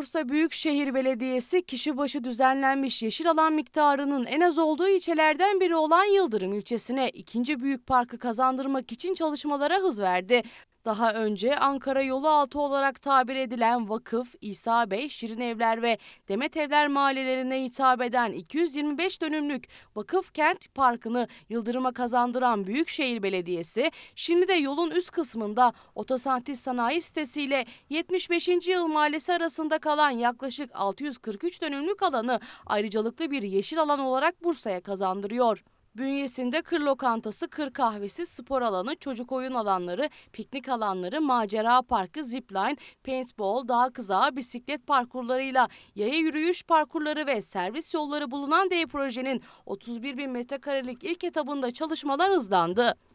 Bursa Büyükşehir Belediyesi kişi başı düzenlenmiş yeşil alan miktarının en az olduğu ilçelerden biri olan Yıldırım ilçesine ikinci büyük parkı kazandırmak için çalışmalara hız verdi. Daha önce Ankara yolu altı olarak tabir edilen Vakıf, İsa Bey, Şirin Evler ve Demet Evler mahallelerine hitap eden 225 dönümlük Vakıf Kent Parkı'nı Yıldırım'a kazandıran Büyükşehir Belediyesi, şimdi de yolun üst kısmında Otosantis Sanayi Sitesi ile 75. Yıl Mahallesi arasında kalan yaklaşık 643 dönümlük alanı ayrıcalıklı bir yeşil alan olarak Bursa'ya kazandırıyor. Bünyesinde kır lokantası, kır kahvesi, spor alanı, çocuk oyun alanları, piknik alanları, macera parkı, zipline, paintball, dağ kızağı, bisiklet parkurlarıyla yaya yürüyüş parkurları ve servis yolları bulunan D projenin 31 bin metrekarelik ilk etabında çalışmalar hızlandı.